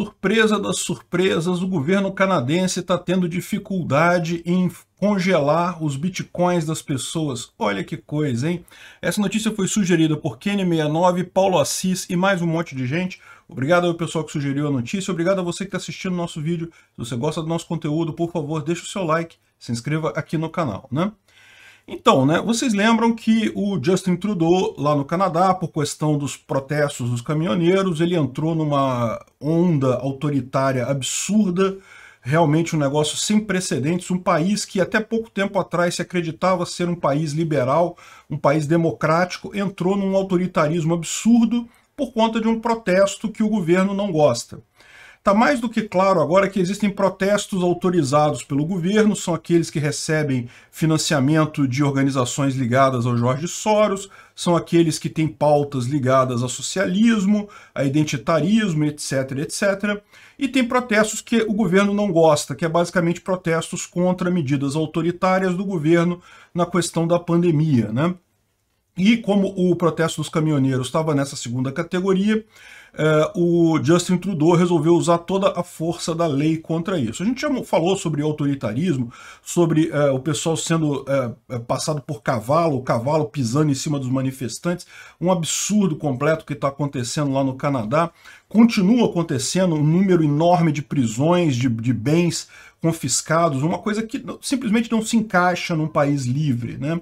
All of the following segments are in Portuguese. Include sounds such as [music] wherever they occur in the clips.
Surpresa das surpresas, o governo canadense está tendo dificuldade em congelar os bitcoins das pessoas. Olha que coisa, hein? Essa notícia foi sugerida por Kenny69, Paulo Assis e mais um monte de gente. Obrigado ao pessoal que sugeriu a notícia, obrigado a você que está assistindo o nosso vídeo. Se você gosta do nosso conteúdo, por favor, deixe o seu like, se inscreva aqui no canal, né? Então, né, vocês lembram que o Justin Trudeau, lá no Canadá, por questão dos protestos dos caminhoneiros, ele entrou numa onda autoritária absurda, realmente um negócio sem precedentes, um país que até pouco tempo atrás se acreditava ser um país liberal, um país democrático, entrou num autoritarismo absurdo por conta de um protesto que o governo não gosta. Está mais do que claro agora que existem protestos autorizados pelo governo, são aqueles que recebem financiamento de organizações ligadas ao Jorge Soros, são aqueles que têm pautas ligadas ao socialismo, a identitarismo, etc, etc. E tem protestos que o governo não gosta, que é basicamente protestos contra medidas autoritárias do governo na questão da pandemia, né? E como o protesto dos caminhoneiros estava nessa segunda categoria, é, o Justin Trudeau resolveu usar toda a força da lei contra isso. A gente já falou sobre autoritarismo, sobre é, o pessoal sendo é, passado por cavalo, o cavalo pisando em cima dos manifestantes, um absurdo completo que está acontecendo lá no Canadá. Continua acontecendo um número enorme de prisões, de, de bens confiscados, uma coisa que simplesmente não se encaixa num país livre, né?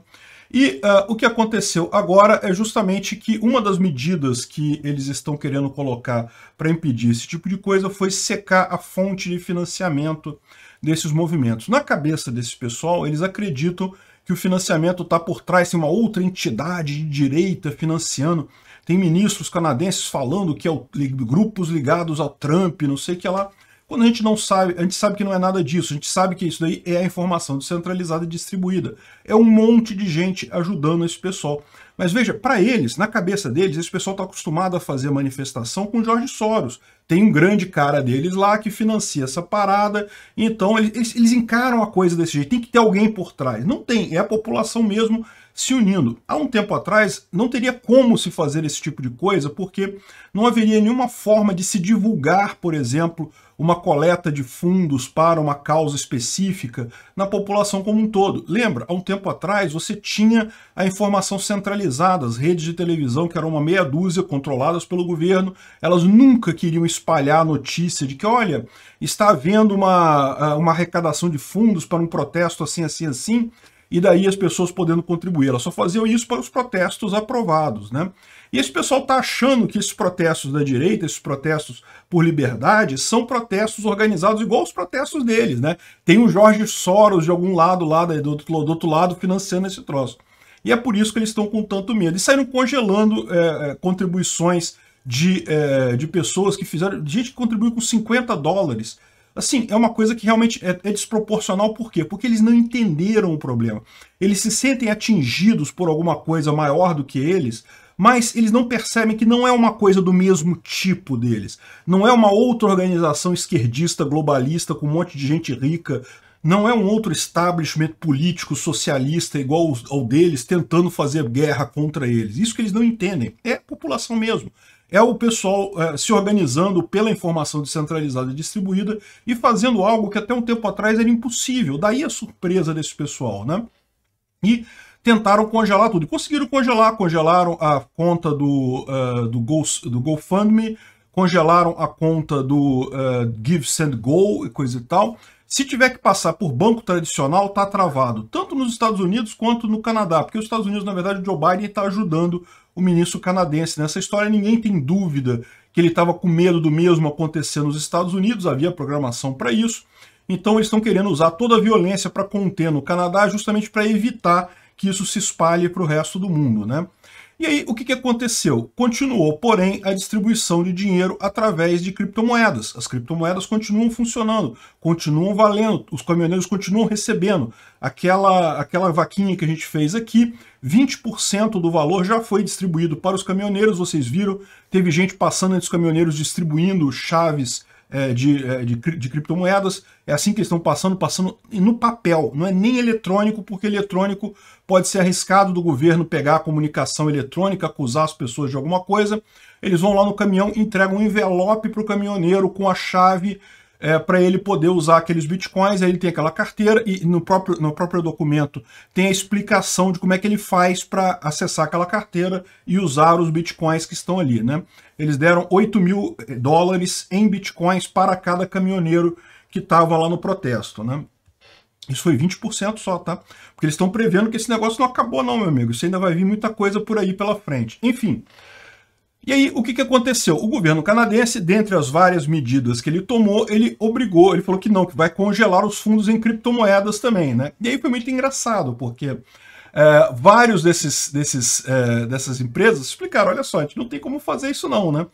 E uh, o que aconteceu agora é justamente que uma das medidas que eles estão querendo colocar para impedir esse tipo de coisa foi secar a fonte de financiamento desses movimentos. Na cabeça desse pessoal, eles acreditam que o financiamento está por trás de uma outra entidade de direita financiando. Tem ministros canadenses falando que é o, grupos ligados ao Trump, não sei o que lá. Quando a gente não sabe, a gente sabe que não é nada disso, a gente sabe que isso daí é a informação descentralizada e distribuída. É um monte de gente ajudando esse pessoal. Mas veja, para eles, na cabeça deles, esse pessoal está acostumado a fazer manifestação com Jorge Soros. Tem um grande cara deles lá que financia essa parada. Então eles, eles encaram a coisa desse jeito. Tem que ter alguém por trás. Não tem, é a população mesmo se unindo. Há um tempo atrás, não teria como se fazer esse tipo de coisa, porque não haveria nenhuma forma de se divulgar, por exemplo, uma coleta de fundos para uma causa específica na população como um todo. Lembra, há um tempo atrás você tinha a informação centralizada, as redes de televisão, que eram uma meia dúzia controladas pelo governo, elas nunca queriam espalhar a notícia de que, olha, está havendo uma, ah, uma arrecadação de fundos para um protesto assim, assim, assim, e daí as pessoas podendo contribuir. Elas só faziam isso para os protestos aprovados, né? E esse pessoal está achando que esses protestos da direita, esses protestos por liberdade, são protestos organizados igual os protestos deles, né? Tem o Jorge Soros de algum lado lá, do outro, lado, financiando esse troço. E é por isso que eles estão com tanto medo. E saíram congelando é, é contribuições de, é, de pessoas que fizeram. Gente que contribuiu com 50 dólares assim, é uma coisa que realmente é, é, desproporcional, por quê? Porque eles não entenderam o problema. Eles se sentem atingidos por alguma coisa maior do que eles, mas eles não percebem que não é uma coisa do mesmo tipo deles. Não é uma outra organização esquerdista, globalista, com um monte de gente rica. Não é um outro establishment político socialista igual ao deles tentando fazer guerra contra eles. Isso que eles não entendem. É a população mesmo é o pessoal é, se organizando pela informação descentralizada e distribuída e fazendo algo que até um tempo atrás era impossível. Daí a surpresa desse pessoal, né? e tentaram congelar tudo. E conseguiram congelar, congelaram a conta do, uh, do, Go, do GoFundMe, congelaram a conta do uh, Give, Send, Go e coisa e tal. Se tiver que passar por banco tradicional, está travado, tanto nos Estados Unidos quanto no Canadá, porque os Estados Unidos, na verdade, o Joe Biden está ajudando o ministro canadense. Nessa história, ninguém tem dúvida que ele estava com medo do mesmo acontecer nos Estados Unidos, havia programação para isso. Então eles estão querendo usar toda a violência para conter no Canadá, justamente para evitar que isso se espalhe para o resto do mundo, né? E aí, o que, que aconteceu? Continuou, porém, a distribuição de dinheiro através de criptomoedas. As criptomoedas continuam funcionando, continuam valendo, os caminhoneiros continuam recebendo. Aquela, aquela vaquinha que a gente fez aqui, 20% do valor já foi distribuído para os caminhoneiros, vocês viram, teve gente passando entre os caminhoneiros distribuindo chaves é, de, é, de, de, criptomoedas. É assim que eles estão passando, passando no papel, não é nem eletrônico, porque eletrônico pode ser arriscado do governo pegar a comunicação eletrônica, acusar as pessoas de alguma coisa. Eles vão lá no caminhão, entregam um envelope para o caminhoneiro com a chave é, para ele poder usar aqueles bitcoins, aí ele tem aquela carteira e no próprio, no próprio documento tem a explicação de como é que ele faz para acessar aquela carteira e usar os bitcoins que estão ali. Né? Eles deram 8 mil eh, dólares em bitcoins para cada caminhoneiro que estava lá no protesto. Né? Isso foi 20% só, tá? Porque eles estão prevendo que esse negócio não acabou não, meu amigo. Isso ainda vai vir muita coisa por aí pela frente. Enfim, e aí, o que, que aconteceu? O governo canadense, dentre as várias medidas que ele tomou, ele obrigou, ele falou que não, que vai congelar os fundos em criptomoedas também, né? E aí foi muito engraçado, porque é, vários desses, desses, é, dessas empresas explicaram, olha só, a gente não tem como fazer isso não, né?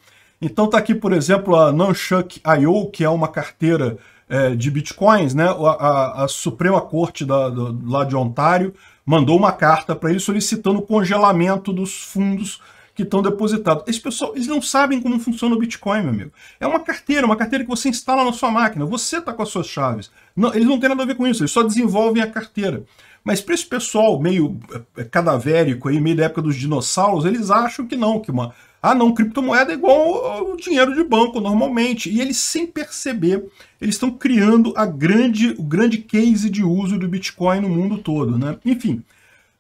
Então tá aqui, por exemplo, a Nunchuck.io, que é uma carteira é, de bitcoins, né? A, a, a Suprema Corte da, lá de Ontário mandou uma carta para ele solicitando o congelamento dos fundos que estão depositados. Esse pessoal, eles não sabem como funciona o Bitcoin, meu amigo. É uma carteira, uma carteira que você instala na sua máquina. Você está com as suas chaves. Não, eles não têm nada a ver com isso, eles só desenvolvem a carteira. Mas para esse pessoal meio é, é, cadavérico, aí, meio da época dos dinossauros, eles acham que não, que uma. Ah, não, criptomoeda é igual o dinheiro de banco normalmente. E eles, sem perceber, eles estão criando a grande, o grande case de uso do Bitcoin no mundo todo, né? Enfim,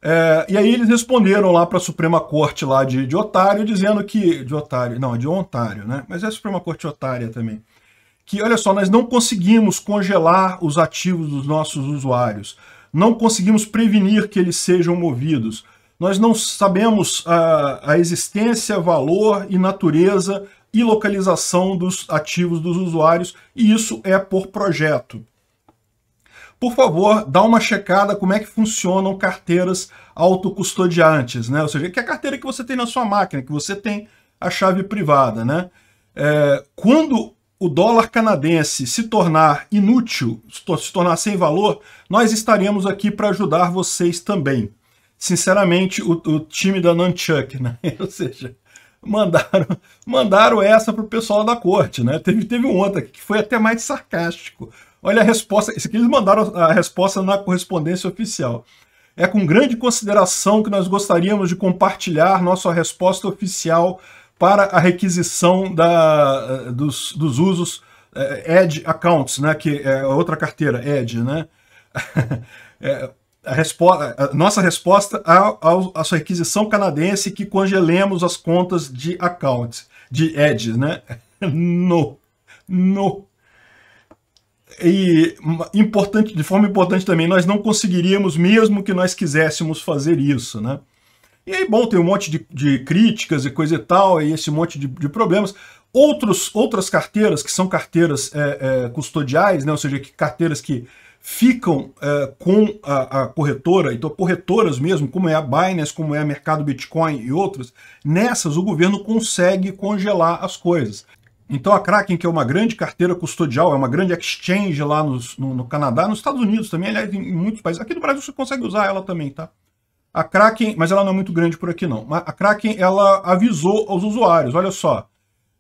é, e aí eles responderam lá para a Suprema Corte lá de, de Otário, dizendo que. De Otário, não, de Ontário, né? Mas é a Suprema Corte Otária também. Que, olha só, nós não conseguimos congelar os ativos dos nossos usuários, não conseguimos prevenir que eles sejam movidos, nós não sabemos a, a existência, valor e natureza e localização dos ativos dos usuários, e isso é por projeto por favor, dá uma checada como é que funcionam carteiras autocustodiantes, né? Ou seja, que é a carteira que você tem na sua máquina, que você tem a chave privada, né? É, quando o dólar canadense se tornar inútil, se tornar sem valor, nós estaremos aqui para ajudar vocês também. Sinceramente, o, o time da Nunchuck, né? [laughs] Ou seja, mandaram, mandaram essa para o pessoal da corte, né? Teve, teve um outro que foi até mais sarcástico. Olha a resposta. Isso aqui eles mandaram a resposta na correspondência oficial. É com grande consideração que nós gostaríamos de compartilhar nossa resposta oficial para a requisição da, eh, dos, dos usos é, Edge Accounts, né, que é outra carteira, Edge. Né? [laughs] é, a, nossa resposta à, sua requisição canadense que congelemos as contas de accounts, de Edge, né? [laughs] no, no e hum, importante, de forma importante também, nós não conseguiríamos mesmo que nós quiséssemos fazer isso, né? E aí, bom, tem um monte de, de críticas e coisa e tal, e esse monte de, de problemas. Outros, outras carteiras, que são carteiras é, é, custodiais, né? ou seja, que, carteiras que ficam é, com a, a, corretora, então corretoras mesmo, como é a Binance, como é a Mercado Bitcoin e outras, nessas o governo consegue congelar as coisas. Então a Kraken, que é uma grande carteira custodial, é uma grande exchange lá nos, no, no, Canadá, nos Estados Unidos também, aliás, em, em muitos países. Aqui no Brasil você consegue usar ela também, tá? A Kraken, mas ela não é muito grande por aqui não. A Kraken, ela avisou aos usuários, olha só,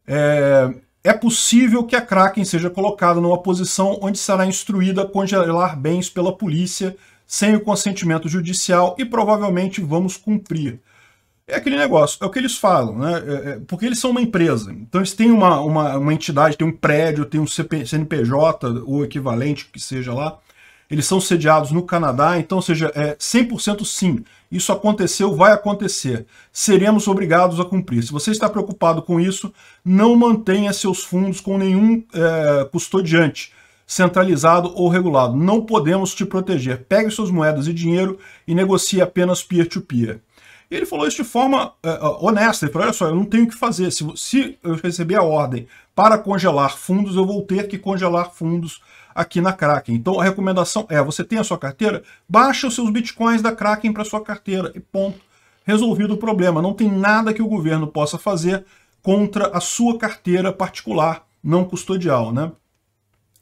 é, é possível que a Kraken seja colocada numa posição onde será instruída a congelar bens pela polícia sem o consentimento judicial e provavelmente vamos cumprir. É aquele negócio, é o que eles falam, né? É, é, porque eles são uma empresa. Então eles têm uma, uma, uma entidade, tem um prédio, tem um CP, CNPJ ou equivalente que seja lá. Eles são sediados no Canadá, então, ou seja, é 100% sim. Isso aconteceu, vai acontecer. Seremos obrigados a cumprir. Se você está preocupado com isso, não mantenha seus fundos com nenhum é, custodiante centralizado ou regulado. Não podemos te proteger. Pegue suas moedas e dinheiro e negocie apenas peer-to-peer. peer to peer e ele falou isso de forma é, é, honesta. Ele falou: olha só, eu não tenho o que fazer. Se, se eu receber a ordem para congelar fundos, eu vou ter que congelar fundos aqui na Kraken. Então a recomendação é: você tem a sua carteira, baixa os seus bitcoins da Kraken para sua carteira e ponto. Resolvido o problema. Não tem nada que o governo possa fazer contra a sua carteira particular, não custodial, né?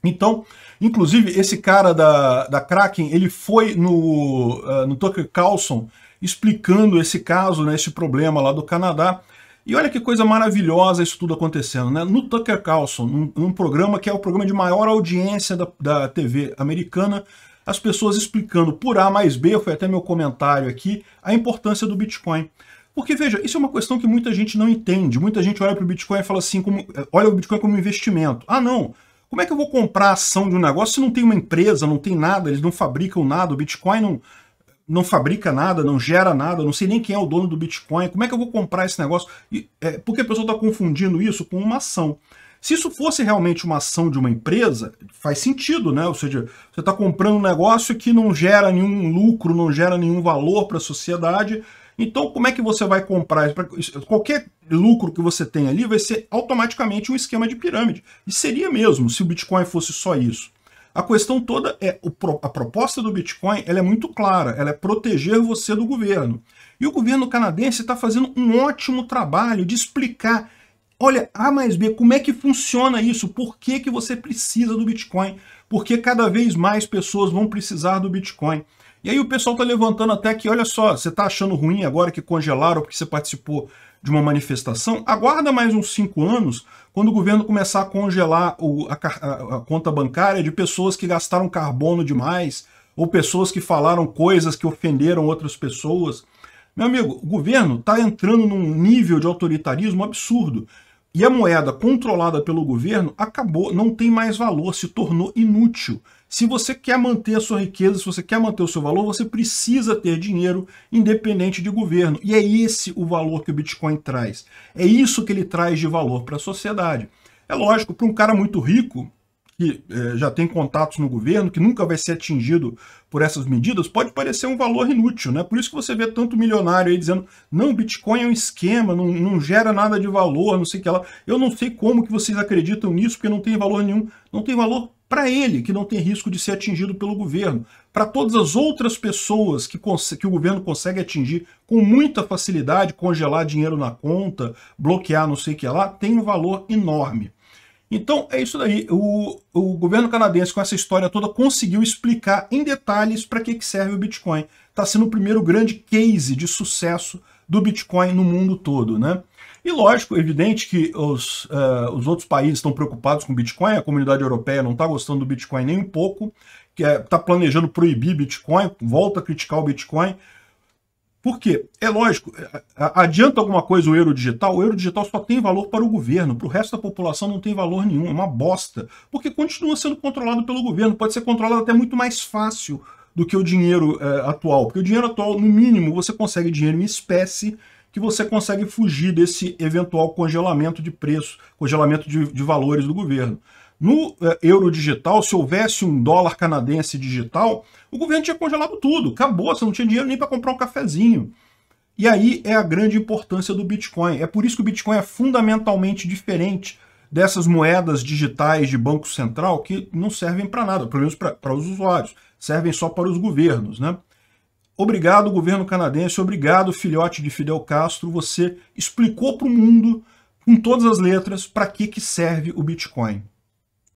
Então, inclusive, esse cara da, da Kraken, ele foi no, uh, no Tucker Carlson explicando esse caso, né, esse problema lá do Canadá. E olha que coisa maravilhosa isso tudo acontecendo, né? No Tucker Carlson, num, num programa que é o programa de maior audiência da, da TV americana, as pessoas explicando por A mais B, foi até meu comentário aqui, a importância do Bitcoin. Porque, veja, isso é uma questão que muita gente não entende. Muita gente olha para o Bitcoin e fala assim, como, olha o Bitcoin como investimento. Ah, não, como é que eu vou comprar ação de um negócio se não tem uma empresa, não tem nada, eles não fabricam nada, o Bitcoin não, não fabrica nada, não gera nada, não sei nem quem é o dono do Bitcoin, como é que eu vou comprar esse negócio? E, é, porque a pessoa está confundindo isso com uma ação. Se isso fosse realmente uma ação de uma empresa, faz sentido, né? Ou seja, você está comprando um negócio que não gera nenhum lucro, não gera nenhum valor para a sociedade. Então, como é que você vai comprar? Qualquer lucro que você tem ali vai ser automaticamente um esquema de pirâmide. E seria mesmo se o Bitcoin fosse só isso. A questão toda é, a proposta do Bitcoin ela é muito clara, ela é proteger você do governo. E o governo canadense está fazendo um ótimo trabalho de explicar, olha, A mais B, como é que funciona isso? Por que, que você precisa do Bitcoin? Porque cada vez mais pessoas vão precisar do Bitcoin. E aí o pessoal está levantando até que, olha só, você está achando ruim agora que congelaram porque você participou de uma manifestação, aguarda mais uns cinco anos, quando o governo começar a congelar o, a, a, a conta bancária de pessoas que gastaram carbono demais, ou pessoas que falaram coisas que ofenderam outras pessoas. Meu amigo, o governo está entrando num nível de autoritarismo absurdo. E a moeda controlada pelo governo acabou, não tem mais valor, se tornou inútil. Se você quer manter a sua riqueza, se você quer manter o seu valor, você precisa ter dinheiro independente de governo. E é esse o valor que o Bitcoin traz. É isso que ele traz de valor para a sociedade. É lógico, para um cara muito rico, que é, já tem contatos no governo, que nunca vai ser atingido por essas medidas, pode parecer um valor inútil, né? Por isso que você vê tanto milionário aí dizendo, não, Bitcoin é um esquema, não, não gera nada de valor, não sei o que lá. Eu não sei como que vocês acreditam nisso, porque não tem valor nenhum. Não tem valor para ele, que não tem risco de ser atingido pelo governo, para todas as outras pessoas que, que, o governo consegue atingir com muita facilidade, congelar dinheiro na conta, bloquear não sei o que lá, tem um valor enorme. Então, é isso daí. O, o governo canadense, com essa história toda, conseguiu explicar em detalhes para que, que serve o Bitcoin. Está sendo o primeiro grande case de sucesso do Bitcoin no mundo todo, né? E lógico, evidente que os, uh, os outros países estão preocupados com Bitcoin, a comunidade europeia não está gostando do Bitcoin nem um pouco, está é, planejando proibir Bitcoin, volta a criticar o Bitcoin, por quê? É lógico, é, adianta alguma coisa o euro digital? O euro digital só tem valor para o governo, para o resto da população não tem valor nenhum, é uma bosta, porque continua sendo controlado pelo governo, pode ser controlado até muito mais fácil do que o dinheiro é, atual, porque o dinheiro atual, no mínimo, você consegue dinheiro em espécie, que você consegue fugir desse eventual congelamento de preço, congelamento de, de valores do governo. No eh, euro digital, se houvesse um dólar canadense digital, o governo tinha congelado tudo, acabou, você não tinha dinheiro nem para comprar um cafezinho. E aí é a grande importância do Bitcoin. É por isso que o Bitcoin é fundamentalmente diferente dessas moedas digitais de banco central que não servem para nada, pelo menos para os usuários, servem só para os governos, né? Obrigado, governo canadense, obrigado, filhote de Fidel Castro, você explicou para o mundo, com todas as letras, para que, que serve o Bitcoin.